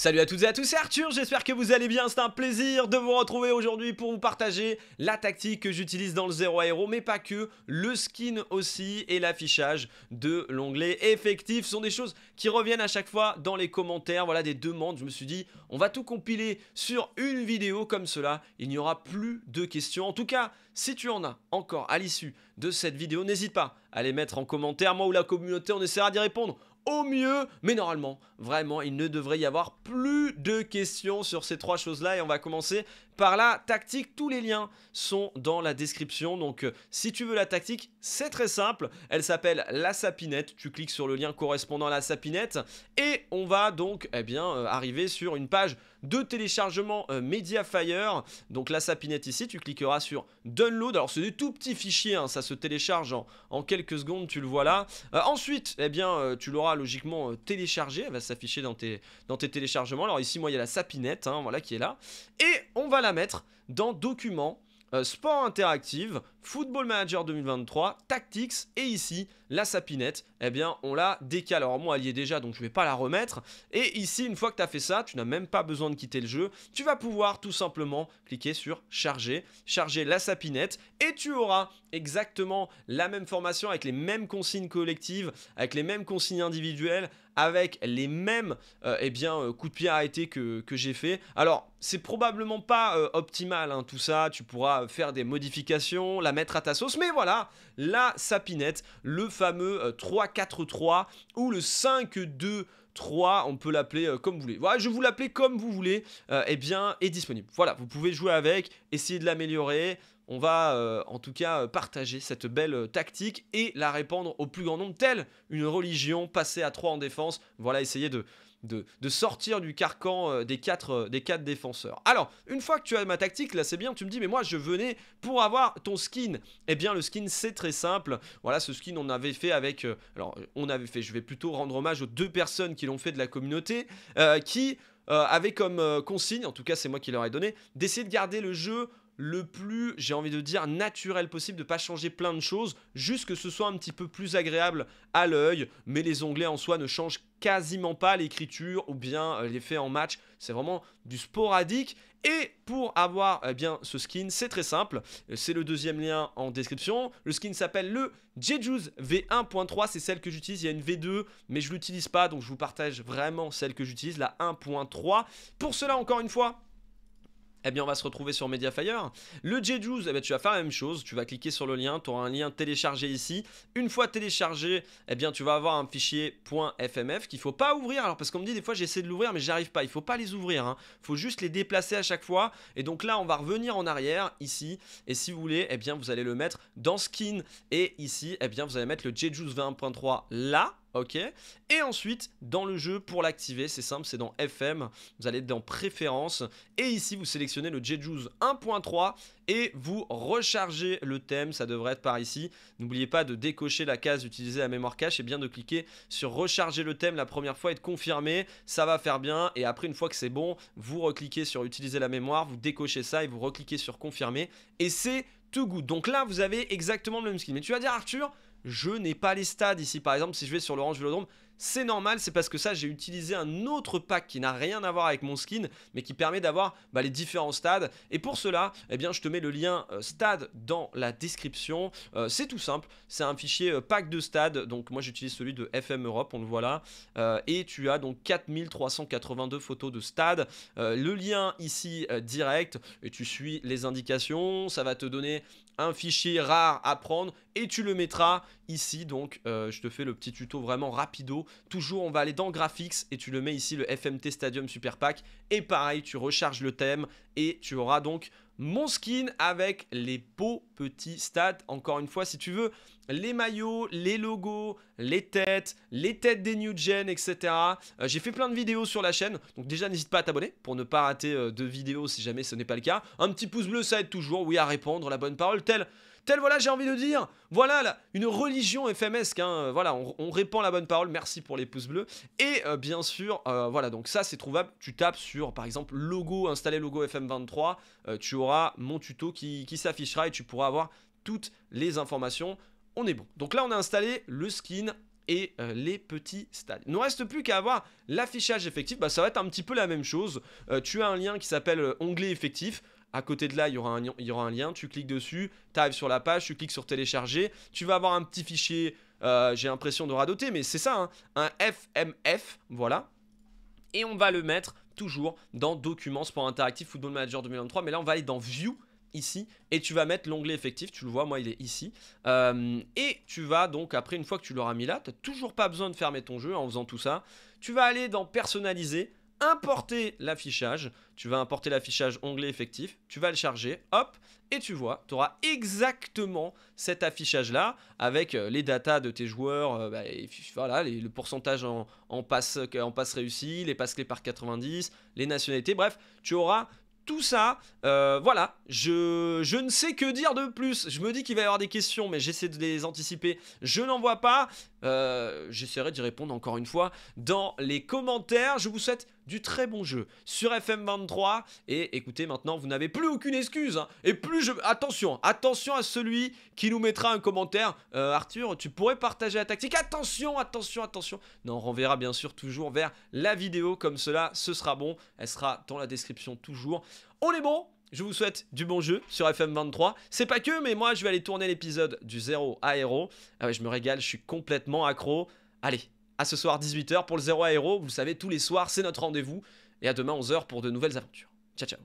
Salut à toutes et à tous, c'est Arthur, j'espère que vous allez bien, c'est un plaisir de vous retrouver aujourd'hui pour vous partager la tactique que j'utilise dans le Zero Aero, mais pas que, le skin aussi et l'affichage de l'onglet effectif sont des choses qui reviennent à chaque fois dans les commentaires, voilà des demandes, je me suis dit on va tout compiler sur une vidéo comme cela, il n'y aura plus de questions, en tout cas si tu en as encore à l'issue de cette vidéo, n'hésite pas à les mettre en commentaire, moi ou la communauté on essaiera d'y répondre au mieux. Mais normalement, vraiment, il ne devrait y avoir plus de questions sur ces trois choses-là. Et on va commencer par la tactique. Tous les liens sont dans la description. Donc, euh, si tu veux la tactique, c'est très simple. Elle s'appelle la sapinette. Tu cliques sur le lien correspondant à la sapinette. Et on va donc, eh bien, euh, arriver sur une page de téléchargement euh, Mediafire. Donc la sapinette ici, tu cliqueras sur Download. Alors c'est des tout petits fichiers, hein, ça se télécharge en, quelques secondes, tu le vois là. Euh, ensuite, eh bien, euh, tu l'auras logiquement téléchargé, elle va s'afficher dans tes, dans tes téléchargements. Alors ici, moi, il y a la sapinette, hein, voilà, qui est là. Et on va la mettre dans Documents. sport interactive, Football Manager 2023, Tactics, et ici, la sapinette, eh bien, on la décale. Alors moi, elle y est déjà, donc je ne vais pas la remettre. Et ici, une fois que tu as fait ça, tu n'as même pas besoin de quitter le jeu. Tu vas pouvoir tout simplement cliquer sur charger, charger la sapinette, et tu auras exactement la même formation avec les mêmes consignes collectives, avec les mêmes consignes individuelles, avec les mêmes euh, eh bien, euh, coups de pied arrêtés que, que j'ai fait. Alors, c'est probablement pas euh, optimal hein, tout ça, tu pourras faire des modifications, la mettre à ta sauce. Mais voilà, la sapinette, le fameux 3-4-3 euh, ou le 5-2. 3, on peut l'appeler euh, comme vous voulez. Voilà, je vous l'appelle comme vous voulez, et euh, eh bien, est disponible. Voilà, vous pouvez jouer avec, essayer de l'améliorer, on va euh, en tout cas euh, partager cette belle euh, tactique et la répandre au plus grand nombre, telle une religion, passée à 3 en défense, voilà, essayer de, de, sortir du carcan des, 4, des quatre défenseurs. Alors, une fois que tu as ma tactique, là c'est bien, tu me dis, mais moi je venais pour avoir ton skin. Eh bien, le skin c'est très simple. Voilà, ce skin on avait fait avec... alors, on avait fait, je vais plutôt rendre hommage aux deux personnes qui l'ont fait de la communauté, qui... avaient comme consigne, en tout cas c'est moi qui leur ai donné, d'essayer de garder le jeu le plus, j'ai envie de dire, naturel possible, de pas changer plein de choses, juste que ce soit un petit peu plus agréable à l'œil, mais les onglets en soi ne changent quasiment pas l'écriture ou bien euh, l'effet en match, c'est vraiment du sporadique. Et pour avoir eh bien ce skin, c'est très simple, c'est le deuxième lien en description. Le skin s'appelle le Jeju's V1.3, c'est celle que j'utilise, il y a une V2 mais je l'utilise pas donc je vous partage vraiment celle que j'utilise, la 1.3. Pour cela encore une fois, eh bien on va se retrouver sur Mediafire. Le jeju eh bien, tu vas faire la même chose, tu vas cliquer sur le lien, tu auras un lien téléchargé ici. Une fois téléchargé, eh bien tu vas avoir un fichier .fmf qu'il faut pas ouvrir. Alors parce qu'on me dit des fois j'essaie de l'ouvrir mais j'arrive pas, il faut pas les ouvrir, Il hein. faut juste les déplacer à chaque fois. Et donc là on va revenir en arrière ici et si vous voulez, eh bien vous allez le mettre dans skin et ici, eh bien vous allez mettre le Jeju 21.3 là ok Et ensuite, dans le jeu, pour l'activer, c'est simple, c'est dans FM, vous allez dans Préférences, et ici, vous sélectionnez le Jeju's 1.3, et vous rechargez le thème, ça devrait être par ici. N'oubliez pas de décocher la case utiliser la mémoire cache, et bien de cliquer sur Recharger le thème la première fois et de confirmer, ça va faire bien, et après, une fois que c'est bon, vous recliquez sur Utiliser la mémoire, vous décochez ça, et vous recliquez sur Confirmer, et c'est tout good. Donc là, vous avez exactement le même skin. Mais tu vas dire, Arthur, je n'ai pas les stades ici. Par exemple, si je vais sur l'Orange Vélodrome, c'est normal, c'est parce que ça, j'ai utilisé un autre pack qui n'a rien à voir avec mon skin, mais qui permet d'avoir bah, les différents stades. Et pour cela, eh bien, je te mets le lien euh, stade dans la description. Euh, c'est tout simple, c'est un fichier euh, pack de stade. Donc moi, j'utilise celui de FM Europe, on le voit là. et tu as donc 4382 photos de stade. le lien ici direct, et tu suis les indications. Ça va te donner un fichier rare à prendre et tu le mettras ici. Donc, je te fais le petit tuto vraiment rapido Toujours, on va aller dans Graphics et tu le mets ici, le FMT Stadium Super Pack. Et pareil, tu recharges le thème et tu auras donc mon skin avec les beaux petits stats. Encore une fois, si tu veux, les maillots, les logos, les têtes, les têtes des new gen, etc. Euh, j'ai fait plein de vidéos sur la chaîne, donc déjà n'hésite pas à t'abonner pour ne pas rater euh, de vidéos si jamais ce n'est pas le cas. Un petit pouce bleu, ça aide toujours, oui, à répondre la bonne parole, telle Tel voilà, j'ai envie de dire. Voilà une religion FMS. Hein, voilà, on, répand la bonne parole. Merci pour les pouces bleus. Et euh, bien sûr, euh, voilà, donc ça c'est trouvable. Tu tapes sur, par exemple, logo, installer logo FM23. Euh, tu auras mon tuto qui, s'affichera et tu pourras avoir toutes les informations. On est bon. Donc là, on a installé le skin et les petits stades. Il ne reste plus qu'à avoir l'affichage effectif, bah, ça va être un petit peu la même chose. tu as un lien qui s'appelle onglet effectif. À côté de là, il y, aura un, lien, tu cliques dessus, tu arrives sur la page, tu cliques sur télécharger, tu vas avoir un petit fichier, euh, j'ai l'impression de radoter, mais c'est ça, hein. un FMF, voilà. Et on va le mettre toujours dans Documents, Sport Interactif, Football Manager 2023, mais là on va aller dans View, ici et tu vas mettre l'onglet effectif, tu le vois, moi il est ici. Euh, et tu vas donc après, une fois que tu l'auras mis là, tu n'as toujours pas besoin de fermer ton jeu en faisant tout ça. Tu vas aller dans personnaliser importer l'affichage. Tu vas importer l'affichage onglet effectif, tu vas le charger, hop, et tu vois, tu auras exactement cet affichage-là avec euh, les datas de tes joueurs, euh, bah, voilà, le pourcentage en, en passes passe réussies, les passes clés par 90, les nationalités, bref, tu auras tout ça, euh, voilà, je, je, ne sais que dire de plus. Je me dis qu'il va y avoir des questions, mais j'essaie de les anticiper. Je n'en vois pas. Euh, j'essaierai d'y répondre encore une fois dans les commentaires. Je vous souhaite du très bon jeu sur FM23. Et écoutez, maintenant, vous n'avez plus aucune excuse. Hein. Et plus je... Attention, attention à celui qui nous mettra un commentaire. Euh, Arthur, tu pourrais partager la tactique. Attention, attention, attention. Non, on renverra bien sûr toujours vers la vidéo comme cela. Ce sera bon. Elle sera dans la description toujours. On est bon je vous souhaite du bon jeu sur FM23. C'est pas que, mais moi, je vais aller tourner l'épisode du 0 à héros. Ah ouais, je me régale, je suis complètement accro. Allez, à ce soir 18h pour le 0 à héros. Vous savez, tous les soirs, c'est notre rendez-vous. Et à demain 11h pour de nouvelles aventures. Ciao, ciao.